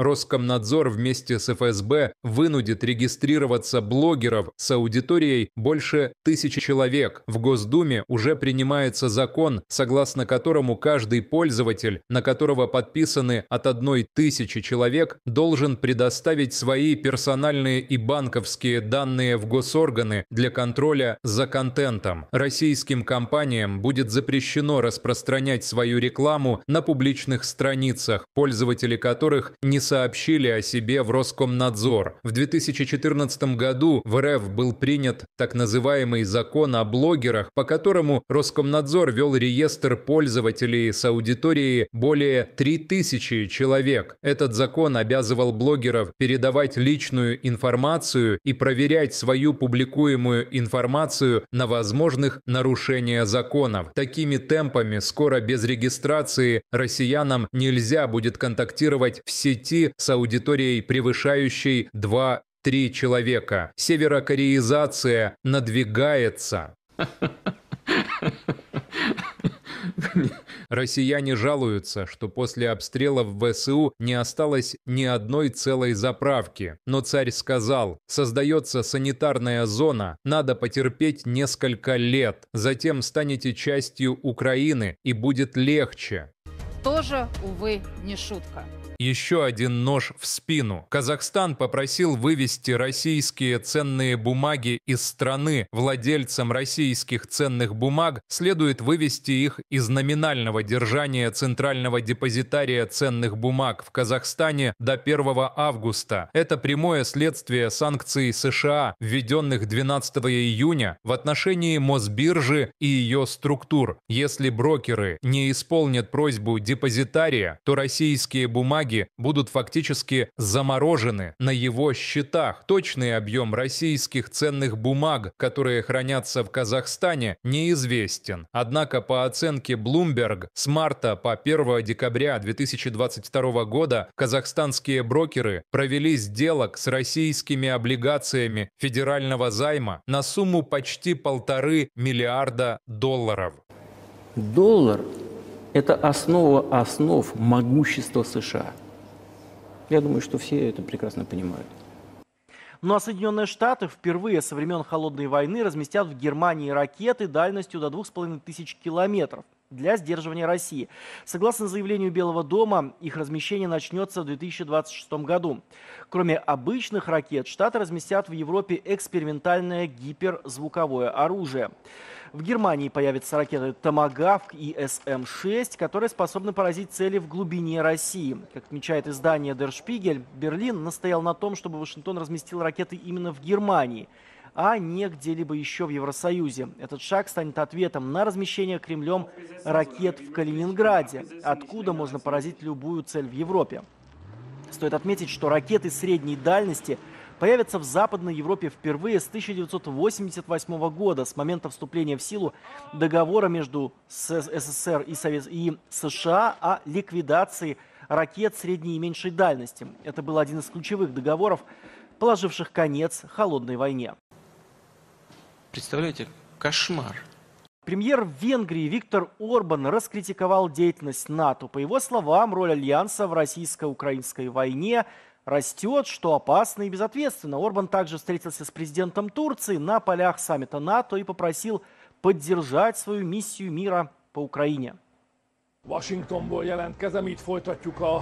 Роскомнадзор вместе с ФСБ вынудит регистрироваться блогеров с аудиторией больше тысячи человек. В Госдуме уже принимается закон, согласно которому каждый пользователь, на которого подписаны от одной тысячи человек, должен предоставить свои персональные и банковские данные в госорганы для контроля за контентом. Российским компаниям будет запрещено распространять свою рекламу на публичных страницах, пользователи которых не сообщили о себе в Роскомнадзор. В 2014 году в РФ был принят так называемый закон о блогерах, по которому Роскомнадзор вел реестр пользователей с аудиторией более 3000 человек. Этот закон обязывал блогеров передавать личную информацию и проверять свою публикуемую информацию на возможных нарушения законов. Такими темпами скоро без регистрации россиянам нельзя будет контактировать в сети сети с аудиторией, превышающей 2-3 человека. Северокореизация надвигается. Россияне жалуются, что после обстрелов в ВСУ не осталось ни одной целой заправки. Но царь сказал, создается санитарная зона, надо потерпеть несколько лет, затем станете частью Украины и будет легче. Тоже, увы, не шутка еще один нож в спину. Казахстан попросил вывести российские ценные бумаги из страны. Владельцам российских ценных бумаг следует вывести их из номинального держания Центрального депозитария ценных бумаг в Казахстане до 1 августа. Это прямое следствие санкций США, введенных 12 июня в отношении Мосбиржи и ее структур. Если брокеры не исполнят просьбу депозитария, то российские бумаги бумаги будут фактически заморожены на его счетах. Точный объем российских ценных бумаг, которые хранятся в Казахстане, неизвестен. Однако по оценке Bloomberg с марта по 1 декабря 2022 года казахстанские брокеры провели сделок с российскими облигациями федерального займа на сумму почти полторы миллиарда долларов. Доллар – это основа основ могущества США. Я думаю, что все это прекрасно понимают. Ну а Соединенные Штаты впервые со времен Холодной войны разместят в Германии ракеты дальностью до 2500 километров для сдерживания России. Согласно заявлению Белого дома, их размещение начнется в 2026 году. Кроме обычных ракет, Штаты разместят в Европе экспериментальное гиперзвуковое оружие. В Германии появятся ракеты «Томагавк» и «СМ-6», эм которые способны поразить цели в глубине России. Как отмечает издание «Der Spiegel», Берлин настоял на том, чтобы Вашингтон разместил ракеты именно в Германии а не где-либо еще в Евросоюзе. Этот шаг станет ответом на размещение Кремлем ракет в Калининграде, откуда можно поразить любую цель в Европе. Стоит отметить, что ракеты средней дальности – Появится в Западной Европе впервые с 1988 года, с момента вступления в силу договора между СССР и США о ликвидации ракет средней и меньшей дальности. Это был один из ключевых договоров, положивших конец холодной войне. Представляете, кошмар. Премьер Венгрии Виктор Орбан раскритиковал деятельность НАТО. По его словам, роль альянса в российско-украинской войне растет, что опасно и безответственно. Орбан также встретился с президентом Турции на полях саммита НАТО и попросил поддержать свою миссию мира по Украине.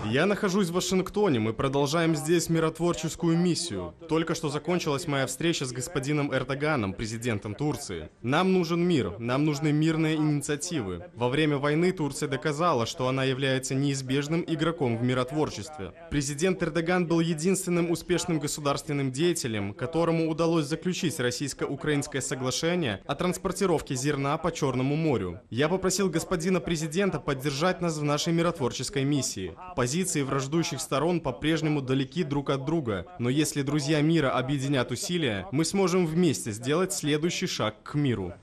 Я нахожусь в Вашингтоне, мы продолжаем здесь миротворческую миссию. Только что закончилась моя встреча с господином Эрдоганом, президентом Турции. Нам нужен мир, нам нужны мирные инициативы. Во время войны Турция доказала, что она является неизбежным игроком в миротворчестве. Президент Эрдоган был единственным успешным государственным деятелем, которому удалось заключить российско-украинское соглашение о транспортировке зерна по Черному морю. Я попросил господина президента поддержать поддержать нас в нашей миротворческой миссии. Позиции враждующих сторон по-прежнему далеки друг от друга, но если друзья мира объединят усилия, мы сможем вместе сделать следующий шаг к миру.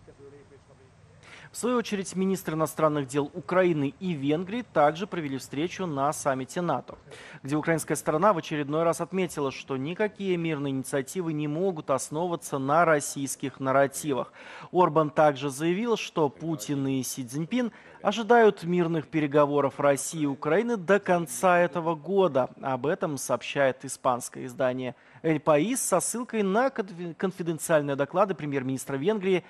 В свою очередь, министры иностранных дел Украины и Венгрии также провели встречу на саммите НАТО, где украинская сторона в очередной раз отметила, что никакие мирные инициативы не могут основываться на российских нарративах. Орбан также заявил, что Путин и Си Цзиньпин ожидают мирных переговоров России и Украины до конца этого года. Об этом сообщает испанское издание «Эль Паис» со ссылкой на конфиденциальные доклады премьер-министра Венгрии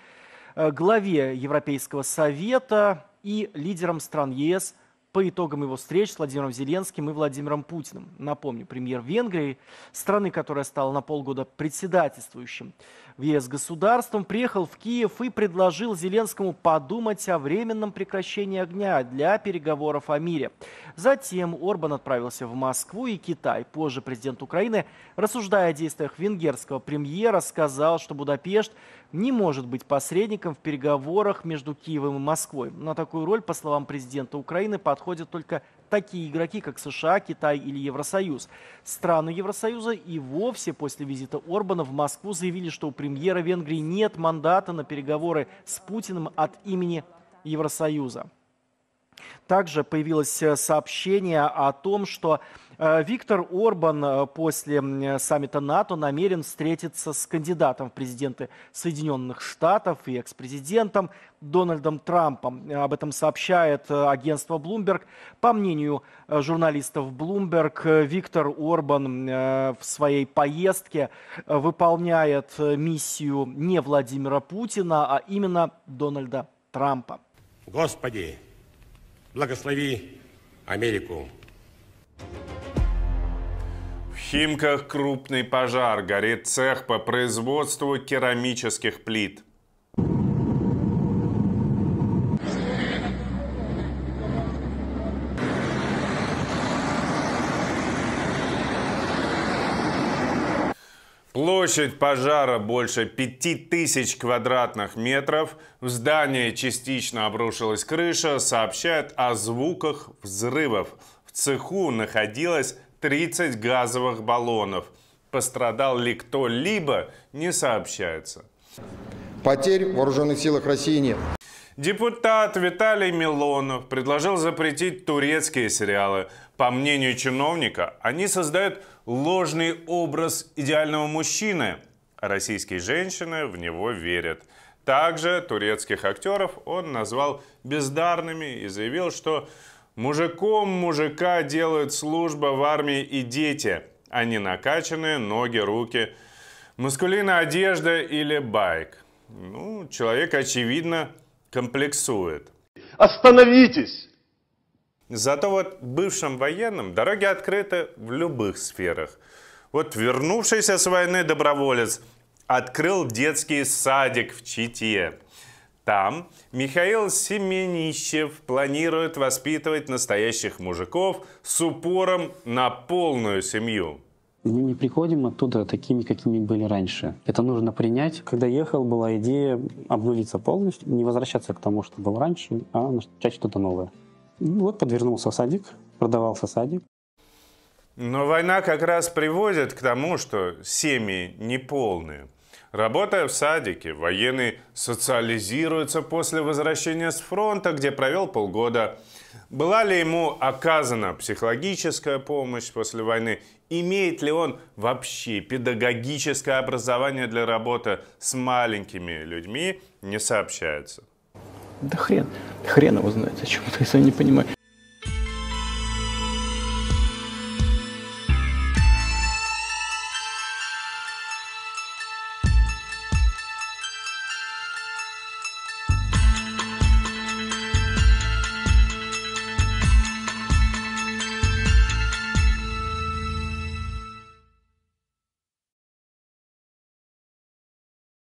Э, главе Европейского совета и лидерам стран ЕС по итогам его встреч с Владимиром Зеленским и Владимиром Путиным. Напомню, премьер Венгрии, страны, которая стала на полгода председательствующим в ЕС государством, приехал в Киев и предложил Зеленскому подумать о временном прекращении огня для переговоров о мире. Затем Орбан отправился в Москву и Китай. Позже президент Украины, рассуждая о действиях венгерского премьера, сказал, что Будапешт не может быть посредником в переговорах между Киевом и Москвой. На такую роль, по словам президента Украины, подходит только такие игроки, как США, Китай или Евросоюз. Страны Евросоюза и вовсе после визита Орбана в Москву заявили, что у премьера Венгрии нет мандата на переговоры с Путиным от имени Евросоюза. Также появилось э, сообщение о том, что э, Виктор Орбан э, после саммита НАТО намерен встретиться с кандидатом в президенты Соединенных Штатов и экс-президентом Дональдом Трампом. Об этом сообщает агентство Bloomberg. По мнению журналистов Bloomberg, Виктор Орбан в своей поездке выполняет миссию не Владимира Путина, а именно Дональда Трампа. Господи, Благослови Америку. В Химках крупный пожар. Горит цех по производству керамических плит. Площадь пожара больше 5000 квадратных метров. В здании частично обрушилась крыша. Сообщают о звуках взрывов. В цеху находилось 30 газовых баллонов. Пострадал ли кто-либо, не сообщается. Потерь в вооруженных силах России нет. Депутат Виталий Милонов предложил запретить турецкие сериалы. По мнению чиновника, они создают ложный образ идеального мужчины, российские женщины в него верят. Также турецких актеров он назвал бездарными и заявил, что мужиком мужика делают служба в армии и дети, а не накачанные ноги, руки, маскулина одежда или байк. Ну, человек, очевидно, комплексует. Остановитесь! Зато вот бывшим военным дороги открыты в любых сферах. Вот вернувшийся с войны доброволец открыл детский садик в Чите. Там Михаил Семенищев планирует воспитывать настоящих мужиков с упором на полную семью. Мы не приходим оттуда такими, какими были раньше. Это нужно принять. Когда ехал, была идея обнулиться полностью, не возвращаться к тому, что было раньше, а начать что-то новое. Ну вот подвернулся садик, продавался садик. Но война как раз приводит к тому, что семьи неполные. Работая в садике, военный социализируется после возвращения с фронта, где провел полгода. Была ли ему оказана психологическая помощь после войны Имеет ли он вообще педагогическое образование для работы с маленькими людьми, не сообщается. Да хрен, хрен его знает, о зачем это, я не понимаю.